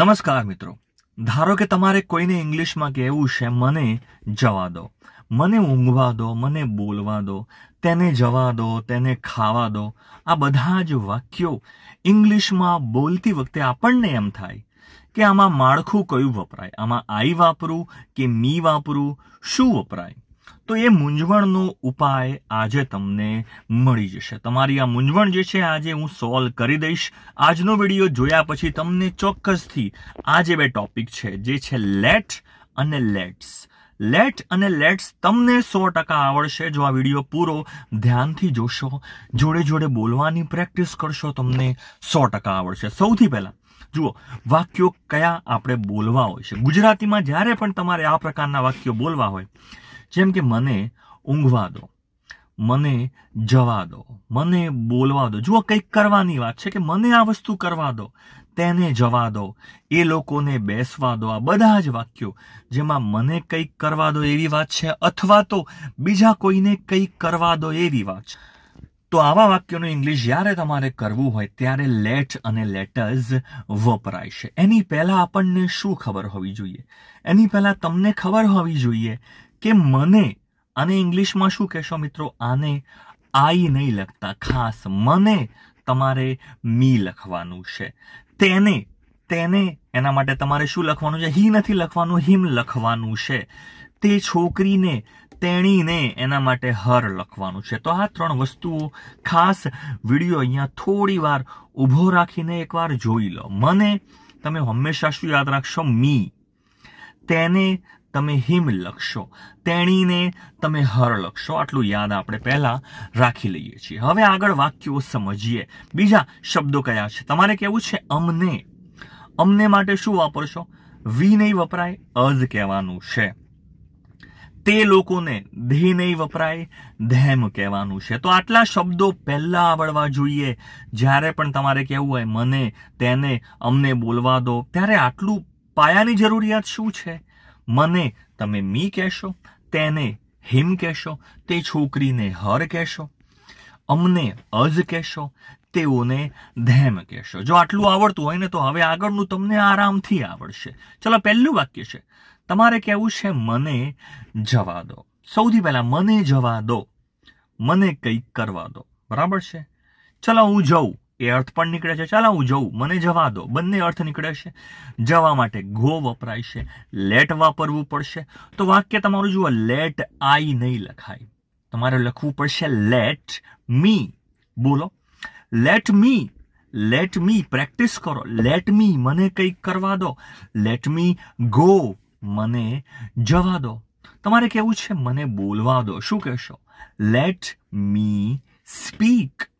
નમસ્કાર મિત્રો ધારો કે તમારે કોઈને ઇંગ્લિશમાં કહેવું છે મને જવા દો મને ઊંઘવા દો મને બોલવા દો તેને જવા દો તેને ખાવા દો આ બધા જ વાક્યો ઇંગ્લિશમાં બોલતી વખતે આપણને એમ થાય કે આમાં માળખું કયું વપરાય આમાં આઈ વાપરું કે મી વાપરું શું વપરાય તો એ મૂંઝવણનો ઉપાય આજે તમને મળી જશે તમારી આ મૂંઝવણ જે છે આજે હું સોલ્વ કરી દઈશ આજનો વિડીયો જોયા પછી તમને ચોક્કસથી આ જે બે ટોપિક છે જે છે લેટ અને લેટ્સ લેટ અને લેટ્સ તમને સો ટકા આવડશે જો આ વિડીયો પૂરો ધ્યાનથી જોશો જોડે જોડે બોલવાની પ્રેક્ટિસ કરશો તમને સો ટકા આવડશે સૌથી પહેલાં જુઓ વાક્યો કયા આપણે બોલવા હોય છે ગુજરાતીમાં જ્યારે પણ તમારે આ પ્રકારના વાક્યો બોલવા હોય જેમ કે મને ઊંઘવા દો મને જવા દો મને બોલવા દો જુઓ કંઈક કરવાની વાત છે કે મને આ વસ્તુ કરવા દો તેને જવા દો એ લોકોને બેસવા દો આ બધા જ વાક્યો જેમાં મને કંઈક કરવા દો એવી વાત છે અથવા તો બીજા કોઈને કંઈક કરવા દો એવી વાત છે તો આવા વાક્યોનું ઇંગ્લિશ જ્યારે તમારે કરવું હોય ત્યારે લેટ અને લેટર્સ વપરાય છે એની પહેલાં આપણને શું ખબર હોવી જોઈએ એની પહેલાં તમને ખબર હોવી જોઈએ કે મને અને ઇંગ્લિશમાં શું કહેશો મિત્રો આને આઈ નહીં લખતા ખાસ મને તમારે મી લખવાનું છે તેને તેને એના માટે તમારે શું લખવાનું છે હી નથી લખવાનું હિમ લખવાનું છે તે છોકરીને તેણીને એના માટે હર લખવાનું છે તો આ ત્રણ વસ્તુઓ ખાસ વિડીયો અહીંયા થોડી વાર ઊભો રાખીને એકવાર જોઈ લો મને તમે હંમેશા શું યાદ રાખશો મી તેને તમે હિમ લખશો તેણીને તમે હર લખશો આટલું યાદ આપણે પહેલાં રાખી લઈએ છીએ હવે આગળ વાક્યો સમજીએ બીજા શબ્દો કયા છે તમારે કેવું છે અમને અમને માટે શું વાપરશો વી નહીં વપરાય અઝ કહેવાનું છે તે લોકોને ધે નહીં વપરાય ધેમ કહેવાનું છે તો આટલા શબ્દો પહેલાં આવડવા જોઈએ જ્યારે પણ તમારે કહેવું હોય મને તેને અમને બોલવા દો ત્યારે આટલું પાયાની જરૂરિયાત શું છે મને તમે મી કહેશો તેને હિમ કહેશો તે છોકરીને હર કહેશો અમને અજ કહેશો તેઓને ધેમ કહેશો જો આટલું આવડતું હોય ને તો હવે આગળનું તમને આરામથી આવડશે ચલો પહેલું વાક્ય છે તમારે કહેવું છે મને જવા દો સૌથી પહેલાં મને જવા દો મને કંઈક કરવા દો બરાબર છે ચલો હું જઉં એ અર્થ પણ નીકળે છે ચાલો હું જઉં મને જવા દો બંને અર્થ નીકળે છે જવા માટે ગો વપરાય છે લેટ વાપરવું પડશે તો વાક્ય તમારું જુઓ લેટ આઈ નહીં લખાય તમારે લખવું પડશે લેટ મી બોલો let me let me practice કરો લેટ મી મને કંઈક કરવા દો લેટ મી ગો મને જવા દો તમારે કેવું છે મને બોલવા દો શું કહેશો લેટ મી સ્પીક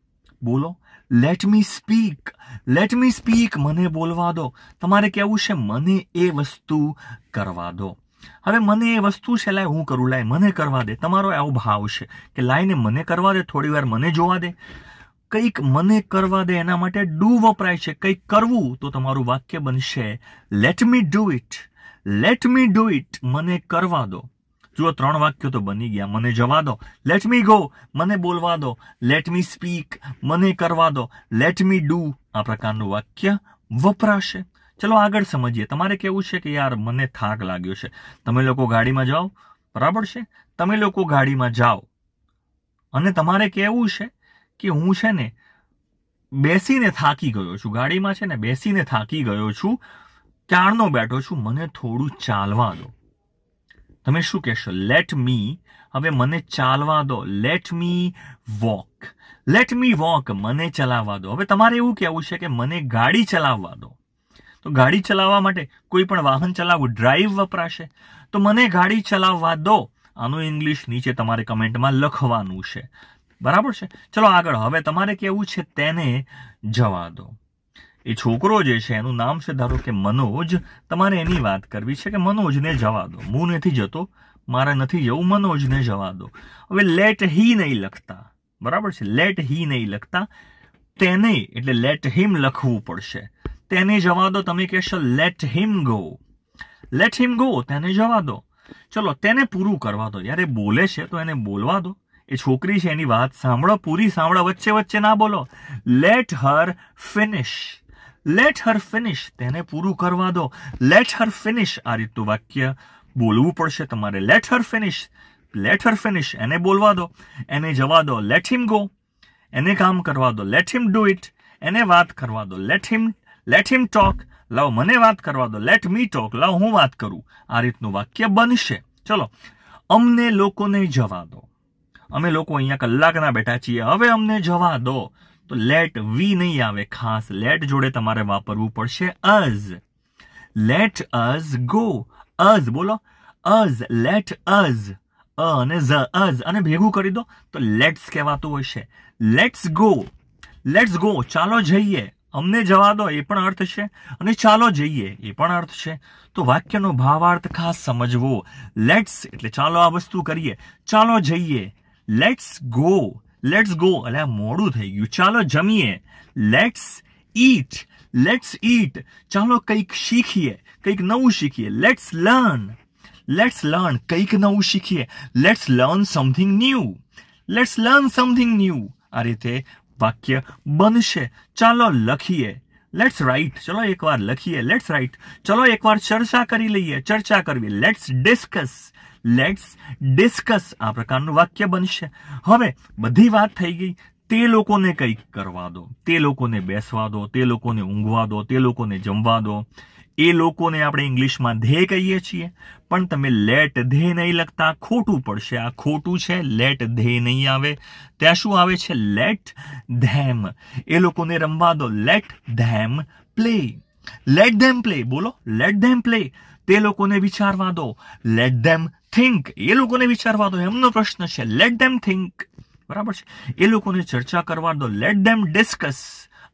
બોલો let me speak let me speak મને બોલવા દો તમારે કહેવું છે મને એ વસ્તુ કરવા દો હવે મને એ વસ્તુ છે લાય હું કરું લાય મને કરવા દે તમારો એવો ભાવ છે કે લાઈને મને કરવા દે થોડી વાર મને જોવા દે કંઈક મને કરવા દે એના માટે ડુ વપરાય છે કંઈક કરવું તો તમારું વાક્ય બનશે let me do it let me do it મને કરવા દો જુઓ ત્રણ વાક્યો તો બની ગયા મને જવા દો લેટ મી ગો મને બોલવા દો લેટ મી સ્પીક મને કરવા દો લેટ મી ડુ આ પ્રકારનું વાક્ય વપરાશે ચલો આગળ સમજીએ તમારે કેવું છે કે યાર મને થાક લાગ્યો છે તમે લોકો ગાડીમાં જાઓ બરાબર છે તમે લોકો ગાડીમાં જાઓ અને તમારે કહેવું છે કે હું છે ને બેસીને થાકી ગયો છું ગાડીમાં છે ને બેસીને થાકી ગયો છું ક્યારનો બેઠો છું મને થોડું ચાલવા દો તમે શું કહેશો લેટ મી હવે મને ચાલવા દો let me walk let me walk મને ચલાવવા દો હવે તમારે એવું કહેવું છે કે મને ગાડી ચલાવવા દો તો ગાડી ચલાવવા માટે કોઈ પણ વાહન ચલાવવું ડ્રાઈવ વપરાશે તો મને ગાડી ચલાવવા દો આનું ઇંગ્લિશ નીચે તમારે કમેન્ટમાં લખવાનું છે બરાબર છે ચલો આગળ હવે તમારે કેવું છે તેને જવા દો એ છોકરો જે છે એનું નામ છે ધારો કે મનોજ તમારે એની વાત કરવી છે કે મનોજને જવા દો હું નથી જતો મારે નથી જવું મનોજને જવા દો હવે લેટ હી નહીં લખતા બરાબર છે લેટ હી નહીં લખતા તેને એટલે લેટ હિમ લખવું પડશે તેને જવા દો તમે કહેશો let him go let him go તેને જવા દો ચલો તેને પૂરું કરવા દો યાર એ બોલે છે તો એને બોલવા દો એ છોકરી છે એની વાત સાંભળો પૂરી સાંભળો વચ્ચે વચ્ચે ના બોલો let her finish let her finish તેને પૂરું કરવા દો લેટ હર ફિનિશ આ રીતનું વાક્ય બોલવું પડશે તમારે let her finish let her finish એને બોલવા દો એને જવા દો લેટ હિમ ગો એને કામ કરવા દો લેટ હિમ ડુ ઇટ એને વાત કરવા દો let him let him talk લાવ મને વાત કરવા દો લેટ મી ટોક લાવ હું વાત કરું આ રીતનું વાક્ય બનશે ચલો અમને લોકોને જવા દો અમે લોકો અહીંયા કલાકના બેઠા છીએ હવે અમને જવા દો તો લેટ વી નહીં આવે ખાસ લેટ જોડે તમારે વાપરવું પડશે us let us go us બોલો અઝ લેટ અઝ અ અને ઝ અઝ અને ભેગું કરી દો તો લેટ્સ કહેવાતું હોય છે લેટ્સ ગો લેટ્સ ગો ચાલો જઈએ અમને જવા દો એ પણ અર્થ છે અને ચાલો જઈએ એ પણ અર્થ છે તો વાક્યનો ભાવાર્થ ખાસ સમજવો લેટ્સ એટલે ચાલો આ વસ્તુ કરીએ ચાલો જઈએ લેટ્સ ગો લેટ્સ ગો એટલે મોડું થઈ ગયું ચાલો જમીએ લેટ્સ ઈટ લેટ્સ ઈટ ચાલો કંઈક શીખીએ કંઈક નવું શીખીએ લેટ્સ લર્ન લેટ્સ લર્ન કંઈક નવું શીખીએ let's learn something new let's learn something new આ રીતે વાક્ય બનશે ચાલો લખીએ લેટ્સ રાઇટ ચલો એકવાર લખીએ લેટ્સ રાઇટ ચલો એકવાર ચર્ચા કરી લઈએ ચર્ચા કરવી લેટ્સ ડિસ્કસ લેટ્સ ડિસ્કસ આ પ્રકારનું વાક્ય બનશે હવે બધી વાત થઈ ગઈ તે લોકોને કંઈક કરવા દો તે લોકોને બેસવા દો તે લોકોને ઊંઘવા દો તે લોકોને જમવા દો એ લોકોને આપણે ઇંગ્લિશમાં ધે કહીએ છીએ પણ તમે લેટ ધે નહીં લખતા ખોટું પડશે આ ખોટું છે લેટ ધે નહીં આવે ત્યાં શું આવે છે લેટ ધેમ એ લોકોને રમવા દો let them play let them play બોલો લેટ ધેમ પ્લે તે લોકોને વિચારવા દો લેટ ધેમ થિંક એ લોકોને વિચારવા દો એમનો પ્રશ્ન છે લેટ ધેમ થિંક બરાબર છે એ લોકોને ચર્ચા કરવા દો લેટ ધેમ ડિસ્કસ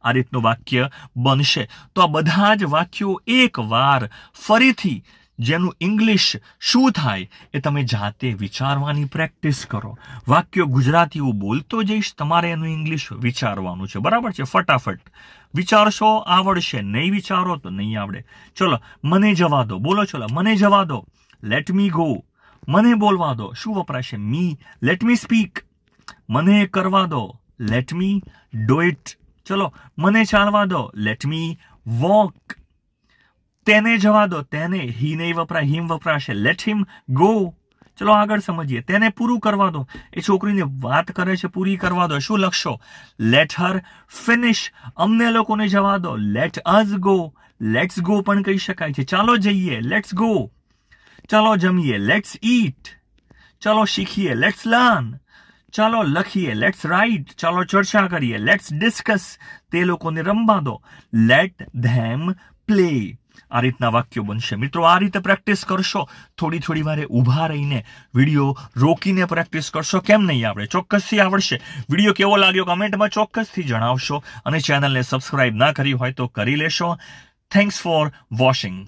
આ રીતનું વાક્ય બનશે તો આ બધા જ વાક્યો એકવાર ફરીથી જેનું ઇંગ્લિશ શું થાય એ તમે જાતે વિચારવાની પ્રેક્ટિસ કરો વાક્યો ગુજરાતી હું બોલતો જઈશ તમારે એનું ઇંગ્લિશ વિચારવાનું છે બરાબર છે ફટાફટ વિચારશો આવડશે નહીં વિચારો તો નહીં આવડે ચલો મને જવા દો બોલો ચલો મને જવા દો લેટ મી ગો મને બોલવા દો શું વપરાશે મી લેટ મી સ્પીક મને કરવા દો લેટ મી ડો ઇટ ચલો મને ચાલવા દો લેટ મી વોક તેને જવા દો તેને હી નહીં વપરાય હિમ વપરાશે લેટ હિમ ગો ચલો આગળ સમજીએ તેને પૂરું કરવા દો એ છોકરીને વાત કરે છે પૂરી કરવા દો શું લખશો લેટ હર ફિનિશ અમને લોકોને જવા દો let us go let's go પણ કહી શકાય છે ચાલો જઈએ લેટ્સ ગો ચલો જમીએ લેટ્સ ઈટ ચાલો શીખીએ લેટ્સ લર્ન ચાલો લખીએ લેટ્સ રાઇટ ચાલો ચર્ચા કરીએ લેટ્સ ડિસ્કસ તે લોકોને રમવા દો લેટ ધેમ પ્લે આ રીતના વાક્યો બનશે મિત્રો આ રીતે પ્રેક્ટિસ કરશો થોડી થોડી વારે ઊભા રહીને વિડીયો રોકીને પ્રેક્ટિસ કરશો કેમ નહીં આવડે ચોક્કસથી આવડશે વિડીયો કેવો લાગ્યો કમેન્ટમાં ચોક્કસથી જણાવશો અને ચેનલને સબસ્ક્રાઈબ ના કરી હોય તો કરી લેશો થેન્ક્સ ફોર વોશિંગ